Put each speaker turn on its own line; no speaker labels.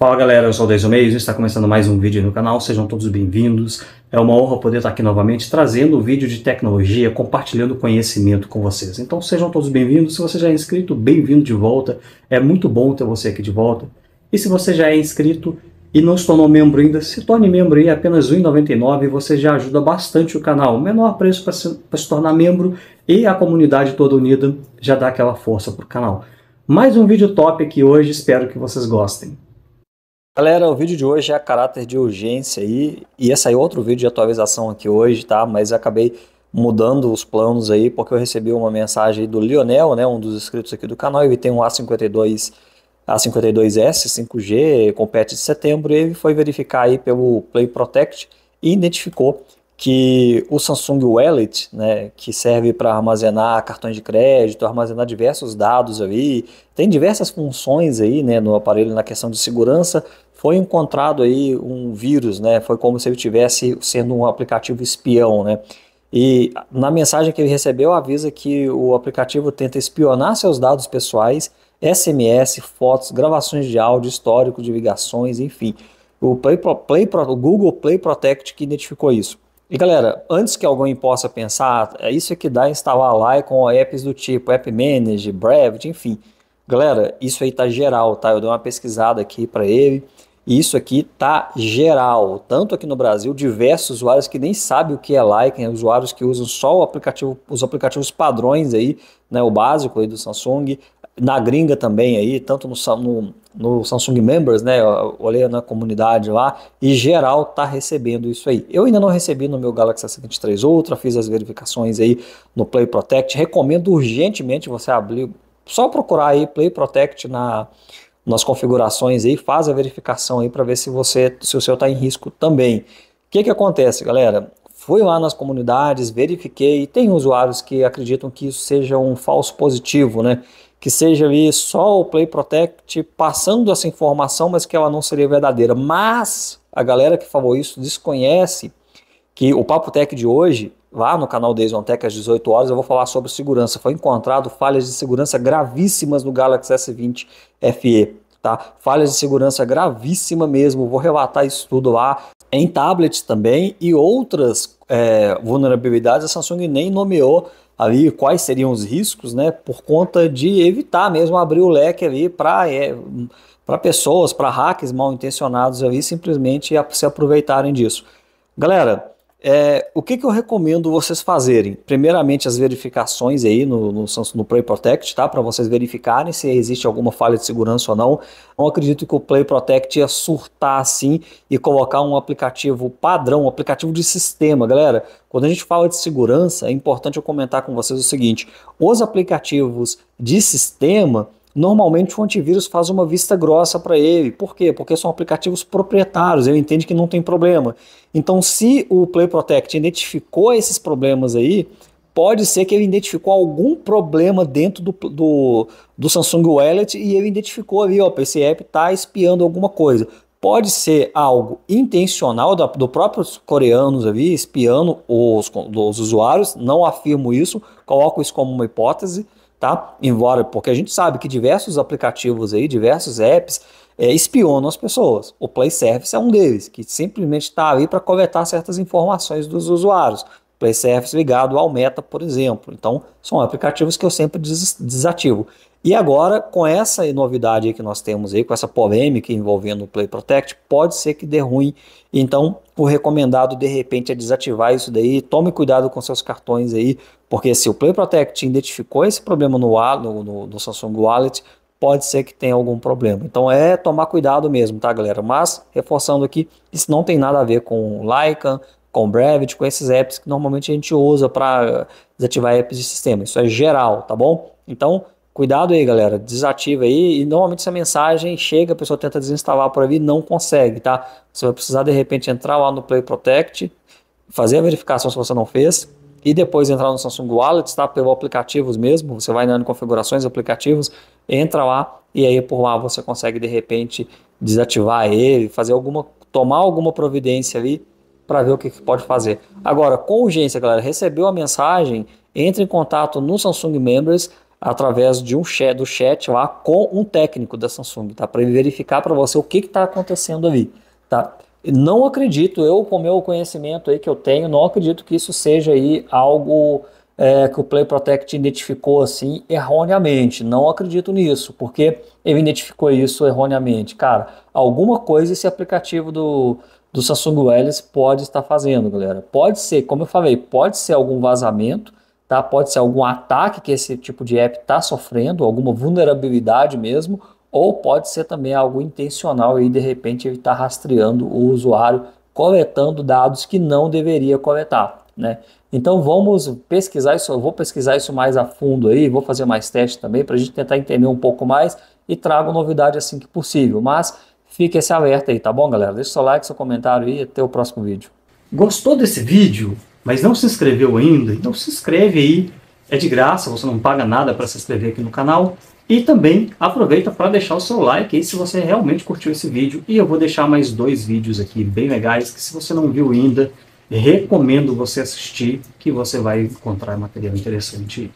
Fala galera, eu sou o 10 Meios, está começando mais um vídeo no canal, sejam todos bem-vindos. É uma honra poder estar aqui novamente trazendo um vídeo de tecnologia, compartilhando conhecimento com vocês. Então sejam todos bem-vindos, se você já é inscrito, bem-vindo de volta, é muito bom ter você aqui de volta. E se você já é inscrito e não se tornou membro ainda, se torne membro aí, apenas R$ 1,99 você já ajuda bastante o canal. Menor preço para se, se tornar membro e a comunidade toda unida já dá aquela força para o canal. Mais um vídeo top aqui hoje, espero que vocês gostem. Galera, o vídeo de hoje é a caráter de urgência aí, ia sair outro vídeo de atualização aqui hoje, tá? Mas acabei mudando os planos aí, porque eu recebi uma mensagem do Lionel, né, um dos inscritos aqui do canal, ele tem um A52, A52S 5G, compete de setembro, e ele foi verificar aí pelo Play Protect e identificou que o Samsung Wallet, né, que serve para armazenar cartões de crédito, armazenar diversos dados aí, tem diversas funções aí, né, no aparelho na questão de segurança, foi encontrado aí um vírus, né, foi como se ele tivesse sendo um aplicativo espião, né? E na mensagem que ele recebeu avisa que o aplicativo tenta espionar seus dados pessoais, SMS, fotos, gravações de áudio, histórico de ligações, enfim. O, Play Pro, Play Pro, o Google Play Protect que identificou isso. E galera, antes que alguém possa pensar, é isso que dá instalar lá é com apps do tipo App Manage, Brevit, enfim. Galera, isso aí tá geral, tá? Eu dei uma pesquisada aqui para ele. E isso aqui tá geral, tanto aqui no Brasil, diversos usuários que nem sabem o que é like, né? usuários que usam só o aplicativo, os aplicativos padrões aí, né, o básico aí do Samsung, na gringa também aí, tanto no, no, no Samsung Members, né? Olhei na comunidade lá e geral tá recebendo isso aí. Eu ainda não recebi no meu Galaxy S23 Ultra, fiz as verificações aí no Play Protect. Recomendo urgentemente você abrir, só procurar aí Play Protect na nas configurações aí, faz a verificação aí para ver se você se o seu tá em risco também. O que que acontece, galera? Fui lá nas comunidades, verifiquei, tem usuários que acreditam que isso seja um falso positivo, né? que seja ali só o Play Protect passando essa informação, mas que ela não seria verdadeira. Mas a galera que falou isso desconhece que o Papo Tech de hoje, lá no canal da Tech às 18 horas, eu vou falar sobre segurança. Foi encontrado falhas de segurança gravíssimas no Galaxy S20 FE. Tá? Falhas de segurança gravíssima mesmo, vou relatar isso tudo lá. Em tablets também e outras é, vulnerabilidades, a Samsung nem nomeou ali quais seriam os riscos, né, por conta de evitar mesmo abrir o leque ali para é, pessoas, para hackers mal intencionados ali simplesmente se aproveitarem disso. Galera, é, o que, que eu recomendo vocês fazerem? Primeiramente, as verificações aí no, no, no Play Protect, tá? Para vocês verificarem se existe alguma falha de segurança ou não. Não acredito que o Play Protect ia surtar assim e colocar um aplicativo padrão, um aplicativo de sistema, galera. Quando a gente fala de segurança, é importante eu comentar com vocês o seguinte: os aplicativos de sistema normalmente o antivírus faz uma vista grossa para ele. Por quê? Porque são aplicativos proprietários, ele entende que não tem problema. Então, se o Play Protect identificou esses problemas aí, pode ser que ele identificou algum problema dentro do, do, do Samsung Wallet e ele identificou ali, ó, esse app está espiando alguma coisa. Pode ser algo intencional do do próprios coreanos ali, espiando os, os usuários, não afirmo isso, coloco isso como uma hipótese, tá? Embora, porque a gente sabe que diversos aplicativos aí, diversos apps é, espionam as pessoas. O Play Service é um deles, que simplesmente está aí para coletar certas informações dos usuários. Play Service ligado ao Meta, por exemplo. Então, são aplicativos que eu sempre des desativo. E agora, com essa novidade que nós temos aí, com essa polêmica envolvendo o Play Protect, pode ser que dê ruim. Então, o recomendado de repente é desativar isso daí. Tome cuidado com seus cartões aí, porque se o Play Protect identificou esse problema no, no, no, no Samsung Wallet, pode ser que tenha algum problema. Então é tomar cuidado mesmo, tá, galera? Mas, reforçando aqui, isso não tem nada a ver com o Lycan, com Brevity, com esses apps que normalmente a gente usa para desativar apps de sistema. Isso é geral, tá bom? Então, cuidado aí, galera. Desativa aí. E normalmente essa mensagem chega, a pessoa tenta desinstalar por ali e não consegue, tá? Você vai precisar, de repente, entrar lá no Play Protect, fazer a verificação se você não fez, e depois entrar no Samsung Wallet, tá? Pelo aplicativos mesmo, você vai na configurações, aplicativos, entra lá e aí por lá você consegue de repente desativar ele, fazer alguma, tomar alguma providência ali para ver o que, que, pode fazer. Agora, com urgência, galera, recebeu a mensagem, entre em contato no Samsung Members através de um chat, do chat lá com um técnico da Samsung, tá? Para ele verificar para você o que está acontecendo ali, tá? Não acredito, eu com o meu conhecimento aí que eu tenho, não acredito que isso seja aí algo é, que o Play Protect identificou assim erroneamente. Não acredito nisso, porque ele identificou isso erroneamente. Cara, alguma coisa esse aplicativo do, do Samsung Wireless pode estar fazendo, galera. Pode ser, como eu falei, pode ser algum vazamento, tá? Pode ser algum ataque que esse tipo de app está sofrendo, alguma vulnerabilidade mesmo, ou pode ser também algo intencional e de repente ele está rastreando o usuário, coletando dados que não deveria coletar, né? Então vamos pesquisar isso, eu vou pesquisar isso mais a fundo aí, vou fazer mais testes também para a gente tentar entender um pouco mais e trago novidade assim que possível. Mas Fique esse alerta aí, tá bom, galera? Deixa seu like, seu comentário aí e até o próximo vídeo. Gostou desse vídeo, mas não se inscreveu ainda? Então se inscreve aí, é de graça, você não paga nada para se inscrever aqui no canal. E também aproveita para deixar o seu like aí se você realmente curtiu esse vídeo. E eu vou deixar mais dois vídeos aqui bem legais que se você não viu ainda, recomendo você assistir que você vai encontrar material interessante